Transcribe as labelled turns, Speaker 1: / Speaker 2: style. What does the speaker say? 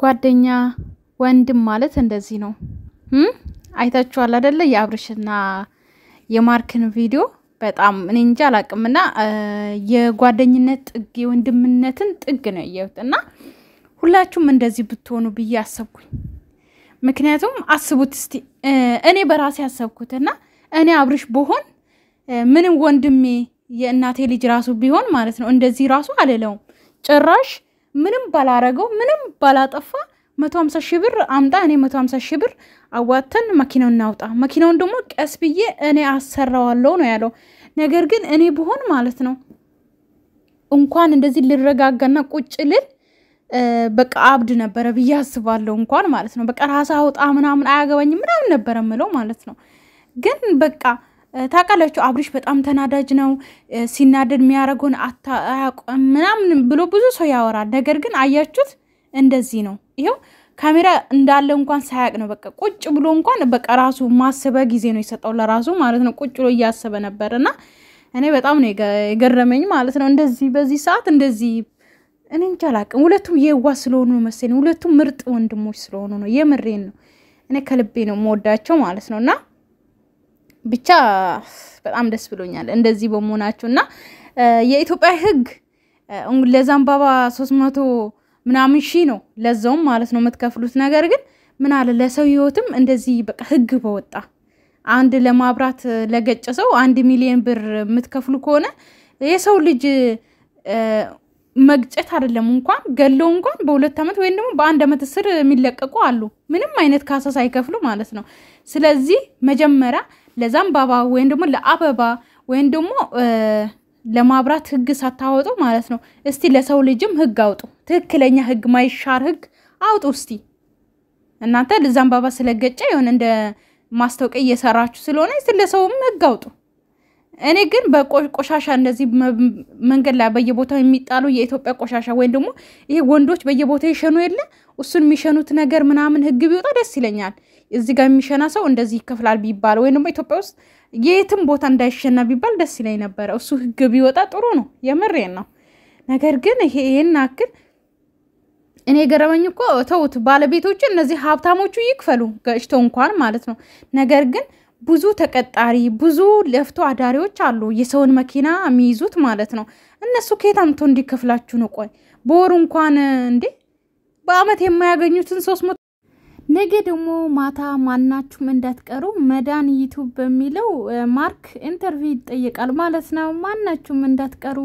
Speaker 1: ጓደኛ፣ ወንድም ማለት እንደዚህ ነው። አይታችኋል አደለ? የአብርሽና የማርክን ቪዲዮ በጣም እኔ እንጂ አላቅምና የጓደኝነት ጥግ የወንድምነትን ጥግ ነው እየውጥ እና ሁላችሁም እንደዚህ ብትሆኑ ብዬ አሰብኩኝ። ምክንያቱም አስቡት እስቲ እኔ በራሴ አሰብኩትና እኔ አብርሽ ብሆን ምንም ወንድሜ የእናቴ ልጅ ራሱ ቢሆን ማለት ነው እንደዚህ ራሱ አልለውም ጭራሽ ምንም ባላረገው ምንም ባላጠፋ መቶ ሀምሳ ሺህ ብር አምጣ፣ እኔ መቶ 5 ሺህ ብር አዋተን መኪናውን እናውጣ፣ መኪናውን ደግሞ ቀስ ብዬ እኔ አሰራዋለሁ ነው ያለው። ነገር ግን እኔ ብሆን ማለት ነው እንኳን እንደዚህ ልረጋጋና ቁጭ ልል በቃ አብድ ነበረ ብዬ አስባለሁ። እንኳን ማለት ነው በቃ ራስ አውጣ ምናምን አያገባኝም ምናምን ነበረ ምለው ማለት ነው ግን በቃ ታውቃላችሁ አብሪሽ በጣም ተናዳጅ ነው። ሲናደድ የሚያደርገውን አያውቅም ምናምን ብሎ ብዙ ሰው ያወራል። ነገር ግን አያችሁት እንደዚህ ነው። ይኸው ካሜራ እንዳለ እንኳን ሳያቅ ነው በቃ ቁጭ ብሎ እንኳን በቃ ራሱ ማስበ ጊዜ ነው የሰጠው ለራሱ ማለት ነው። ቁጭ ብሎ እያሰበ ነበር እና እኔ በጣም ነው የገረመኝ ማለት ነው። እንደዚህ በዚህ ሰዓት እንደዚህ እኔ እንጃ አላውቅም። ሁለቱም የዋ ስለሆኑ ነው መሰለኝ። ሁለቱም ምርጥ ወንድሞች ስለሆኑ ነው። የምሬን ነው። እኔ ከልቤ ነው የምወዳቸው ማለት ነው እና ብቻ በጣም ደስ ብሎኛል እንደዚህ በመሆናችሁ እና የኢትዮጵያ ህግ ለዘንባባ ሶስት መቶ ምናምን ሺ ነው ለዛውም ማለት ነው የምትከፍሉት። ነገር ግን ምን አለ ለሰው ህይወትም እንደዚህ በቃ ህግ በወጣ አንድ ለማብራት ለገጨ ሰው አንድ ሚሊዮን ብር የምትከፍሉ ከሆነ የሰው ልጅ መግጨት አይደለም እንኳን ገለው እንኳን በሁለት ዓመት ወይም ደግሞ በአንድ ዓመት እስር የሚለቀቁ አሉ፣ ምንም አይነት ካሳ ሳይከፍሉ ማለት ነው። ስለዚህ መጀመሪያ ለዘንባባ ወይም ደግሞ ለአበባ ወይም ደግሞ ለማብራት ህግ ሳታወጡ ማለት ነው። እስቲ ለሰው ልጅም ህግ አውጡ። ትክክለኛ ህግ፣ ማይሻር ህግ አውጡ። እስቲ እናንተ ለዘንባባ ስለገጨ የሆነ እንደ ማስታወቂያ እየሰራችሁ ስለሆነ ለሰውም ህግ አውጡ። እኔ ግን በቆሻሻ እንደዚህ መንገድ ላይ በየቦታው የሚጣሉ የኢትዮጵያ ቆሻሻ ወይም ደግሞ ይሄ ወንዶች በየቦታው ይሸኑ የለ እሱን የሚሸኑት ነገር ምናምን ህግ ቢወጣ ደስ ይለኛል። እዚህ ጋር የሚሸና ሰው እንደዚህ ይከፍላል ቢባል ወይም ደግሞ ኢትዮጵያ ውስጥ የትም ቦታ እንዳይሸና ቢባል ደስ ይለኝ ነበረ። እሱ ህግ ቢወጣ ጥሩ ነው። የምሬን ነው። ነገር ግን ይሄ ይህን አክል እኔ የገረመኝ እኮ ተውት፣ ባለቤቶች እነዚህ ሀብታሞቹ ይክፈሉ ገጭቶ እንኳን ማለት ነው። ነገር ግን ብዙ ተቀጣሪ ብዙ ለፍቶ አዳሪዎች አሉ፣ የሰውን መኪና የሚይዙት ማለት ነው። እነሱ ከየት አምቶ እንዲከፍላችሁ ነው? ቆይ በወሩ እንኳን እንዴ በአመት የማያገኙትን ሶስት መቶ ነገ ደግሞ ማታ ማናችሁም እንዳትቀሩ መዳን ዩቱብ በሚለው ማርክ ኢንተርቪው ይጠየቃል ማለት ነው። ማናችሁም እንዳትቀሩ